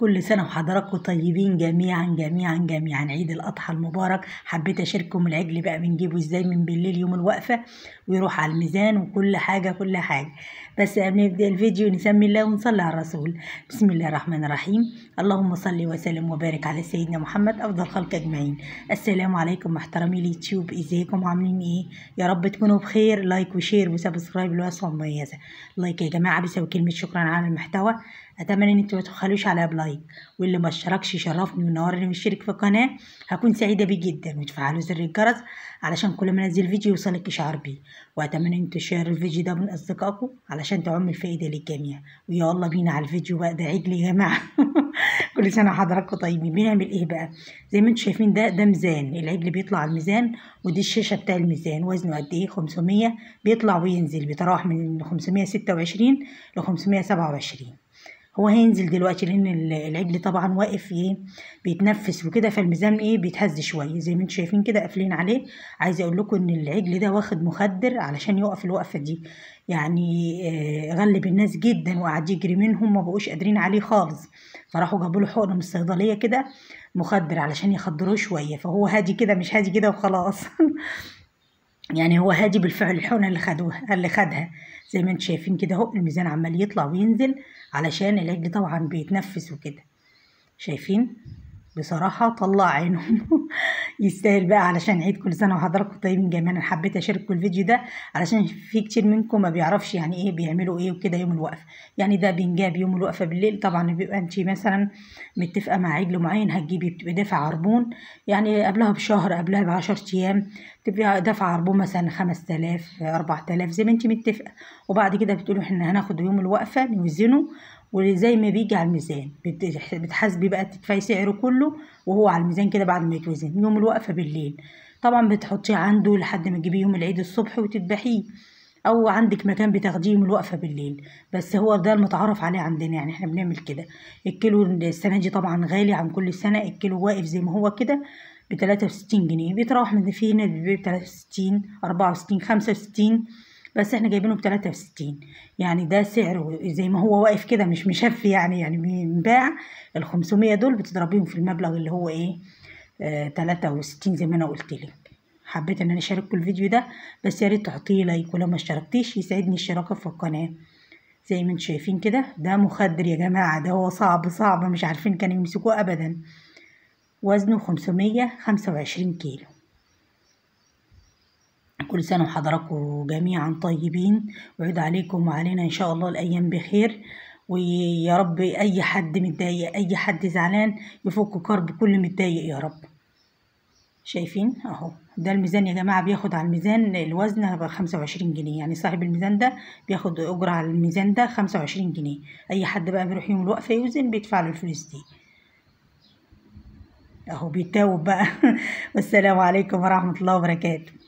كل سنة وحضراتكم طيبين جميعا جميعا جميعا عيد الأضحى المبارك حبيت أشارككم العجل بقى بنجيبه ازاي من بالليل يوم الوقفة ويروح على الميزان وكل حاجة كل حاجة بس قبل نبدأ الفيديو نسمي الله ونصلي على الرسول بسم الله الرحمن الرحيم اللهم صل وسلم وبارك على سيدنا محمد أفضل خلق أجمعين السلام عليكم محترمي اليوتيوب ازيكم عاملين ايه يا رب تكونوا بخير لايك وشير وسبسكرايب لوصفة مميزة لايك يا جماعة بيساوي كلمة شكرا على المحتوى اتمنى ان انتوا ما على عليا بلايك واللي ما اشتركش يشرفني ونورني اللي مشترك في القناه هكون سعيده بيه جدا وتفعلوا زر الجرس علشان كل ما انزل فيديو يوصلك اشعار بيه واتمنى ان انتوا تشيروا الفيديو ده من اصدقائكم على علشان تعم الفائدة للجميع ويا الله بينا على الفيديو بقى ده عجل يا جماعة كل سنة حضراتكم طيبين بنعمل ايه بقى زي ما انتم شايفين ده ده ميزان العجل بيطلع على الميزان ودي الشاشة بتاع الميزان وزنه قد ايه 500 بيطلع وينزل بيتراوح من 526 ل 527 هو هينزل دلوقتي لان العجل طبعا واقف ايه بيتنفس وكده فالميزان ايه بيتهز شويه زي ما انتم شايفين كده قافلين عليه عايزه اقول لكم ان العجل ده واخد مخدر علشان يقف الوقفه دي يعني آه، غلب الناس جدا وقعد يجري منهم ما بقوش قادرين عليه خالص فراحوا جابوا له حقنه من الصيدليه كده مخدر علشان يخدروه شويه فهو هادي كده مش هادي كده وخلاص يعني هو هادي بالفعل الحقنه اللي خدوها اللي خدها زي ما انتم شايفين كده اهو الميزان عمال يطلع وينزل علشان العجل طبعا بيتنفس وكده شايفين بصراحة طلع عينه يستاهل بقى علشان عيد كل سنة وحضراتكم طيبين جميعا انا حبيت اشارككم الفيديو ده علشان في كتير منكم ما بيعرفش يعني ايه بيعملوا ايه وكده يوم الوقفة يعني ده بينجاب يوم الوقفة بالليل طبعا بيبقى انت مثلا متفقة مع عجل معين هتجيبي بتبقى دافع عربون يعني قبلها بشهر قبلها بعشر ايام تبقى دافعة عربون مثلا خمس تلاف اربع تلاف زي ما انت متفقة وبعد كده بتقولوا احنا هناخد يوم الوقفة نوزنه وزي ما بيجي على الميزان بتحاسبي بقى تدفعي سعره كله وهو على الميزان كده بعد ما يتوزن يوم الوقفه بالليل طبعا بتحطيه عنده لحد ما تجيبيه يوم العيد الصبح وتذبحيه او عندك مكان بتاخديه من الوقفه بالليل بس هو ده المتعارف عليه عندنا يعني احنا بنعمل كده الكيلو السنه دي طبعا غالي عن كل سنه الكيلو واقف زي ما هو كده ب 63 جنيه بيتراوح من في هنا ب 63 64 65 بس احنا جايبينه ب 63 يعني ده سعره زي ما هو واقف كده مش مشف يعني يعني بينباع ال 500 دول بتضربيهم في المبلغ اللي هو ايه آه 63 زي ما انا قلت لك حبيت ان انا اشارككم الفيديو ده بس يا ريت تحطيه لايك ولو ما اشتركتيش يساعدني الشراكه في القناه زي ما انتم شايفين كده ده مخدر يا جماعه ده هو صعب صعب مش عارفين كانوا يمسكوه ابدا وزنه 525 كيلو كل سنة وحضراتكم جميعا طيبين وعيد عليكم وعلينا إن شاء الله الأيام بخير ويا رب أي حد متضايق أي حد زعلان يفك كرب كل متضايق يا رب شايفين اهو ده الميزان يا جماعه بياخد على الميزان الوزن هبقى خمسة وعشرين جنيه يعني صاحب الميزان ده بياخد اجره على الميزان ده خمسة وعشرين جنيه اي حد بقى بيروح يوم الوقفه يوزن بيدفع له الفلوس دي اهو بيتاوب بقى والسلام عليكم ورحمه الله وبركاته